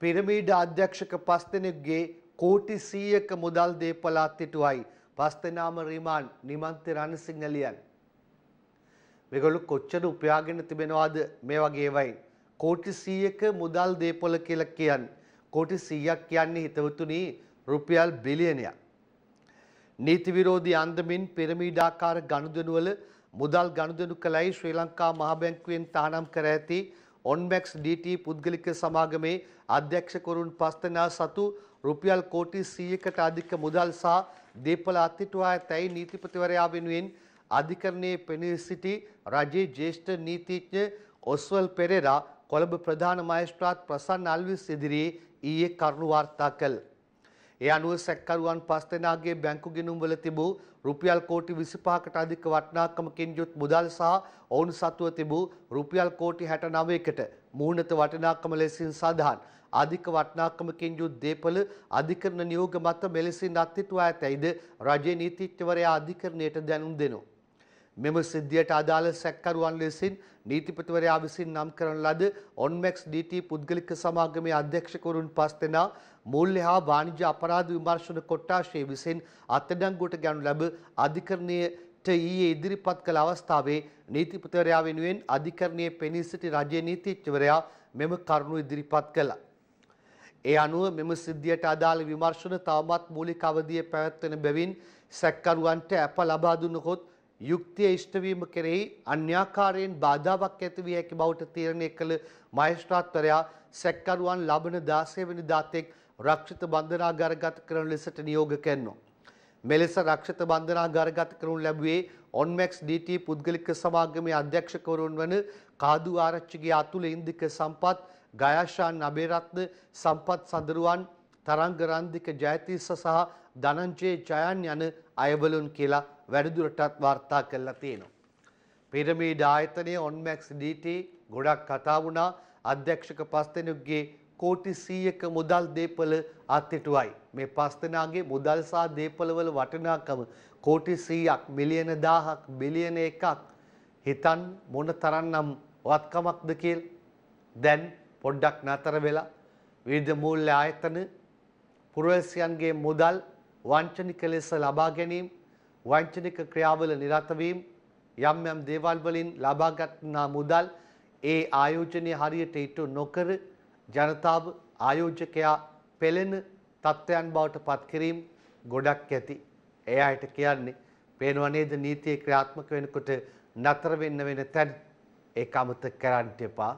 පිරමීඩ අධ්‍යක්ෂක පස්තෙනෙක්ගේ කෝටි සීයක මුදල් දේපලාත් ඉටුවයි. පස්තෙනාම රිමාන් නිමන්ති රණසිංහලියන්. මෙගොලු කොච්චර උපයාගෙන තිබෙනවාද මේ වගේ වයි. කෝටි සීයක මුදල් දේපොල කියල කියන්. කෝටි සීයක් කියන්නේ හිතවතුනී රුපියල් බිලියනයක්. නීති විරෝධී අන්දමින් පිරමීඩාකාර ගනුදෙනුවල මුදල් ගනුදෙනු කළයි ශ්‍රී ලංකා මහබැංකුවෙන් තානම් කර ඇති ඔන්බැක්ස් DT පුද්ගලික සමාගමේ අධ්‍යක්ෂකවරුන් පස්දෙනා සතු රුපියල් කෝටි 100කට අධික මුදල් සහ දීපල අත්හිටුවා ඇතැයි නීතිපතිවරයා වෙනුවෙන් අධිකරණයේ පෙනී සිටි රජයේ ජ්‍යෙෂ්ඨ නීතිඥ ඔස්වල් පෙරේරා කොළඹ ප්‍රධාන මහේස්ත්‍රාත් ප්‍රසන්න අල්විස් ඉදිරියේ ඊයේ කරුණු වාර්තා කළා. ඒ අනුව සැකකරුවන් පස් දෙනාගේ බැංකු ගිණුම්වල තිබූ රුපියල් කෝටි 25කට අධික වටිනාකමකින් යුත් මුදල් සහ ඔවුන් සතුව තිබූ රුපියල් කෝටි 69කට මූණත වටිනාකම ලෙසින් සඳහන් අධික වටිනාකමකින් යුත් දේපළ අධිකරණ නියෝග මත මෙලෙසින් අත්හිටුවා ඇතැයිද රජයේ නීතිඥවරයා අධිකරණයට දැනුම් දෙනවා මෙම සිද්ධියට අදාළ සැකකරුවන් ලෙසින් නීතිපතිවරයා විසින් නම් කරන ලද ඔන්මැක්ස් DT පුද්ගලික සමාගමේ අධ්‍යක්ෂකවරුන් පස් දෙනා මූල්‍ය හා වාණිජ්‍ය අපරාධ විමර්ශන කොට්ටාශය විසින් අත්අඩංගුවට ගනු ලැබ අධිකරණයට ඊයේ ඉදිරිපත් කළ අවස්ථාවේ නීතිපතිවරයා වෙනුවෙන් අධිකරණයේ පෙනී සිටි රජයේ නීතිච්චවරයා මෙම කරුණු ඉදිරිපත් කළා. ඒ අනුව මෙම සිද්ධියට අදාළ විමර්ශන තවමත් මූලික අවධියේ පැවැත්වෙන බැවින් සැකකරුවන්ට අප ලබා දුන්නකොත් යුක්තිය ඉෂ්ටවීම කෙරෙහි අන්‍යාකාරයෙන් බාධාවක් ඇතිවිය හැකි බවට තීරණය කළ මහේස්ත්‍රාත්වරයා සැකකරුවන් ලබන 16 වෙනි දාතෙක් රක්ෂිත බන්ධනාගාරගත කරන ලෙසට නියෝග කරනවා. මෙලෙස රක්ෂිත බන්ධනාගාරගත කරනු ලැබුවේ ඔන්මැක්ස් DT පුද්ගලික සමාගමේ අධ්‍යක්ෂකවරුන් වන කාදු ආරච්චිගේ අතුල ඉන්දික සම්පත් ගයාශාන් අබේරත්න සම්පත් සඳරුවන් තරංග රන්දික ජයතිස්ස සහ ධනංජය ජයන් යන අයවලුන් කියලා වැඩිදුරටත් වාර්තා කළා තියෙනවා. පිරමීඩ ආයතනයේ ඔන්මැක්ස් DT ගොඩක් කතා වුණා අධ්‍යක්ෂක පස්තෙනුගේ කෝටි 100ක මුදල් දීපල අත්හිටුවයි. මේ පස්තෙනාගේ මුදල් සහ දීපලවල වටිනාකම කෝටි 100ක් මිලියන 1000ක් බිලියන 1ක් හිතන් මොන තරම්නම් වත්කමක්ද කියලා දැන් පොඩ්ඩක් නතර වෙලා විවිධ මූල්‍ය ආයතන පුරවැසියන්ගේ මුදල් වංචනික ලෙස ලබා ගැනීම වංචනික ක්‍රියාවල නිරත වීම යම් යම් දේවල් වලින් ලබා ගන්නා මුදල් ඒ ආයෝජනය හරියට ඉටු නොකර ජනතාව ආයෝජකයා පෙළෙන තත්ත්වයන් බවට පත් කිරීම ගොඩක් ඇති. ඒ අයට කියන්නේ පේනවා නේද නීතිය ක්‍රියාත්මක වෙනකොට නතර වෙන්න වෙන තැන ඒක අමතක කරන්න එපා.